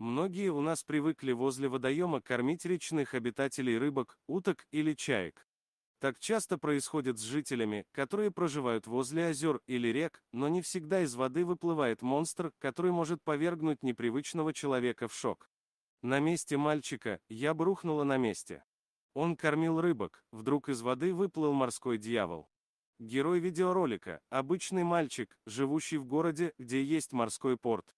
Многие у нас привыкли возле водоема кормить речных обитателей рыбок, уток или чаек. Так часто происходит с жителями, которые проживают возле озер или рек, но не всегда из воды выплывает монстр, который может повергнуть непривычного человека в шок. На месте мальчика я бы рухнула на месте. Он кормил рыбок, вдруг из воды выплыл морской дьявол. Герой видеоролика – обычный мальчик, живущий в городе, где есть морской порт.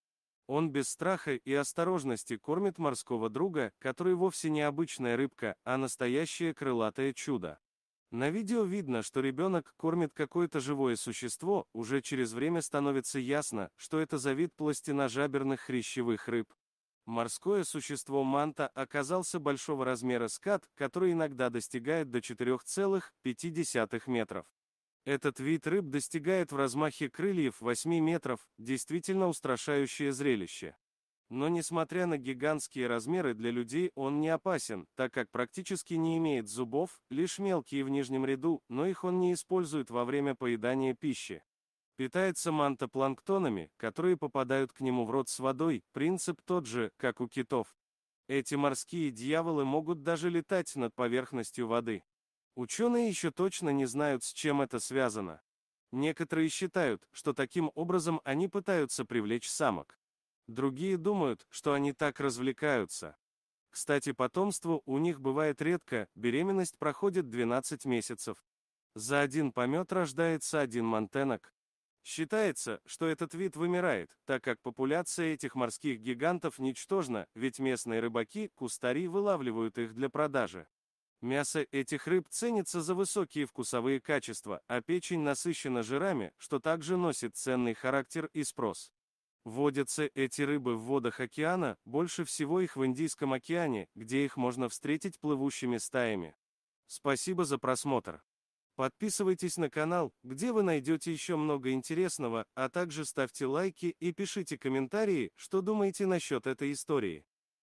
Он без страха и осторожности кормит морского друга, который вовсе не обычная рыбка, а настоящее крылатое чудо. На видео видно, что ребенок кормит какое-то живое существо, уже через время становится ясно, что это за вид пластиножаберных хрящевых рыб. Морское существо манта оказался большого размера скат, который иногда достигает до 4,5 метров. Этот вид рыб достигает в размахе крыльев 8 метров, действительно устрашающее зрелище. Но несмотря на гигантские размеры для людей он не опасен, так как практически не имеет зубов, лишь мелкие в нижнем ряду, но их он не использует во время поедания пищи. Питается мантопланктонами, которые попадают к нему в рот с водой, принцип тот же, как у китов. Эти морские дьяволы могут даже летать над поверхностью воды. Ученые еще точно не знают, с чем это связано. Некоторые считают, что таким образом они пытаются привлечь самок. Другие думают, что они так развлекаются. Кстати, потомство у них бывает редко, беременность проходит 12 месяцев. За один помет рождается один мантенок. Считается, что этот вид вымирает, так как популяция этих морских гигантов ничтожна, ведь местные рыбаки, кустари вылавливают их для продажи. Мясо этих рыб ценится за высокие вкусовые качества, а печень насыщена жирами, что также носит ценный характер и спрос. Водятся эти рыбы в водах океана, больше всего их в Индийском океане, где их можно встретить плывущими стаями. Спасибо за просмотр. Подписывайтесь на канал, где вы найдете еще много интересного, а также ставьте лайки и пишите комментарии, что думаете насчет этой истории.